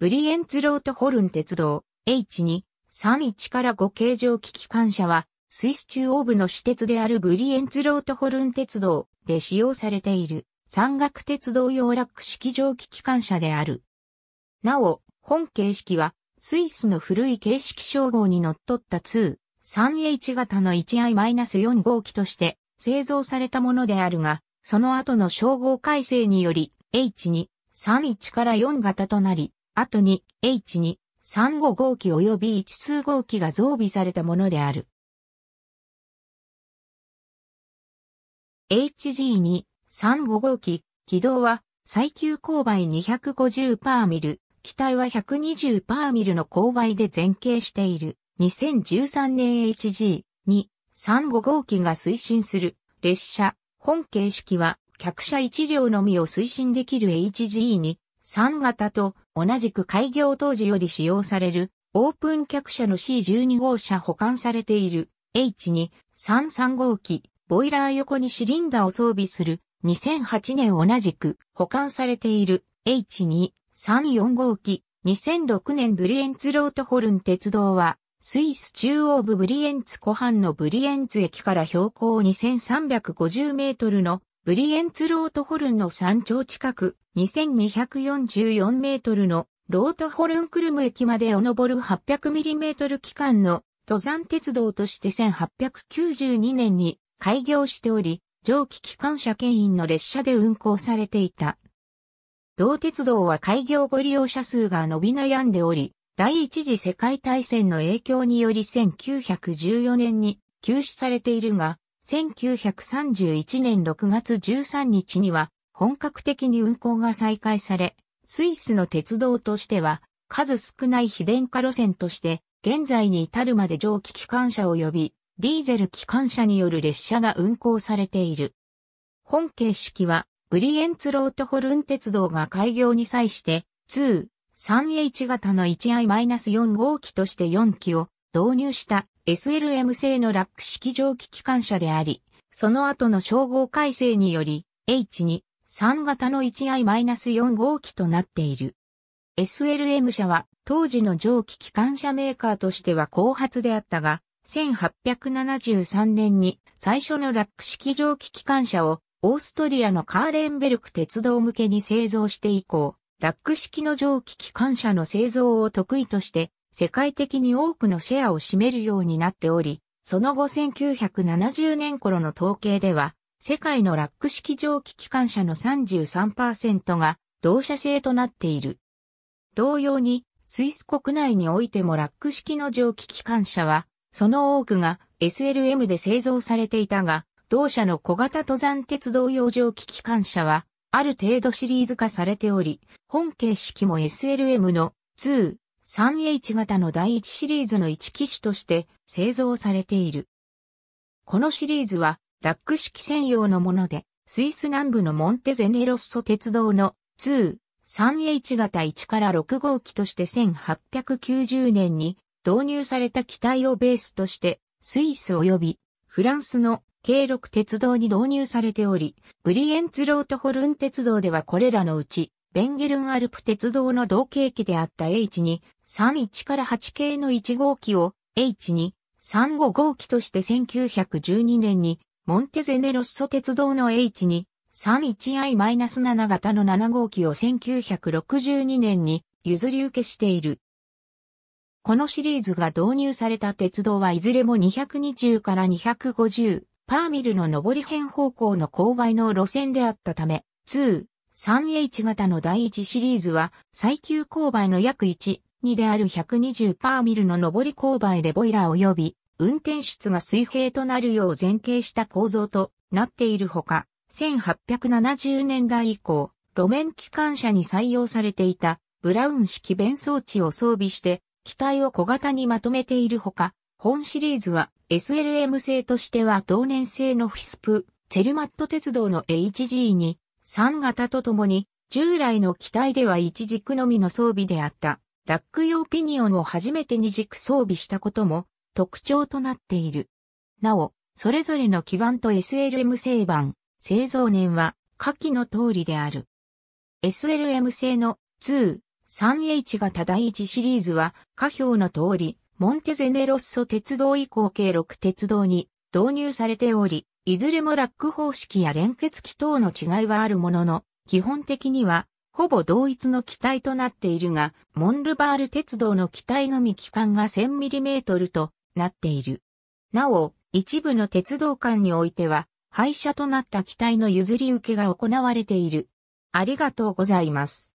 ブリエンツロートホルン鉄道 H2、31から5形状機機関車は、スイス中央部の私鉄であるブリエンツロートホルン鉄道で使用されている山岳鉄道用ラック式蒸気機関車である。なお、本形式はスイスの古い形式称号にのっとった 2-3H 型の 1i-4 号機として製造されたものであるが、その後の称号改正により H2、31から4型となり、後に H2、35号機及び1通号機が増備されたものである。HG2、35号機、軌道は最急勾配250パーミル、機体は120パーミルの勾配で前傾している。2013年 HG2、35号機が推進する列車、本形式は客車1両のみを推進できる HG2、3型と同じく開業当時より使用されるオープン客車の C12 号車保管されている h 2 3 3号機ボイラー横にシリンダを装備する2008年同じく保管されている h 2 3 4号機2006年ブリエンツロートホルン鉄道はスイス中央部ブリエンツ湖畔のブリエンツ駅から標高2350メートルのブリエンツロートホルンの山頂近く2244メートルのロートホルンクルム駅までを登る8 0 0トル期間の登山鉄道として1892年に開業しており、蒸気機関車牽引の列車で運行されていた。同鉄道は開業後利用者数が伸び悩んでおり、第一次世界大戦の影響により1914年に休止されているが、1931年6月13日には本格的に運行が再開され、スイスの鉄道としては数少ない非電化路線として現在に至るまで蒸気機関車及びディーゼル機関車による列車が運行されている。本形式はブリエンツロートホルン鉄道が開業に際して 2-3H 型の 1i-4 号機として4機を導入した SLM 製のラック式蒸気機関車であり、その後の称号改正により、H2、3型の 1i-4 号機となっている。SLM 車は当時の蒸気機関車メーカーとしては後発であったが、1873年に最初のラック式蒸気機関車をオーストリアのカーレンベルク鉄道向けに製造して以降、ラック式の蒸気機関車の製造を得意として世界的に多くのシェアを占めるようになっており、その後1970年頃の統計では、世界のラック式蒸気機関車の33%が同社製となっている。同様に、スイス国内においてもラック式の蒸気機関車は、その多くが SLM で製造されていたが、同社の小型登山鉄道用蒸気機関車は、ある程度シリーズ化されており、本形式も SLM の2、3H 型の第1シリーズの1機種として製造されている。このシリーズはラック式専用のもので、スイス南部のモンテゼネロッソ鉄道の 2-3H 型1から6号機として1890年に導入された機体をベースとしてスイス及びフランスの軽6鉄道に導入されており、ブリエンツロートホルン鉄道ではこれらのうちベンゲルンアルプ鉄道の同型機であった H231 から8系の1号機を H2355 号機として1912年にモンテゼネロッソ鉄道の H231I-7 型の7号機を1962年に譲り受けしている。このシリーズが導入された鉄道はいずれも220から250パーミルの上り辺方向の勾配の路線であったため、2、3H 型の第1シリーズは最急勾配の約1、2である120パーミルの上り勾配でボイラー及び運転室が水平となるよう前傾した構造となっているほか、1870年代以降、路面機関車に採用されていたブラウン式弁装置を装備して機体を小型にまとめているほか、本シリーズは SLM 製としては同年製のフィスプ、チェルマット鉄道の HG に3型とともに、従来の機体では1軸のみの装備であった、ラック用ピニオンを初めて2軸装備したことも特徴となっている。なお、それぞれの基板と SLM 製板、製造年は下記の通りである。SLM 製の 2-3H 型第1シリーズは下表の通り、モンテゼネロッソ鉄道以降計6鉄道に導入されており、いずれもラック方式や連結器等の違いはあるものの、基本的には、ほぼ同一の機体となっているが、モンルバール鉄道の機体のみ機関が 1000mm となっている。なお、一部の鉄道間においては、廃車となった機体の譲り受けが行われている。ありがとうございます。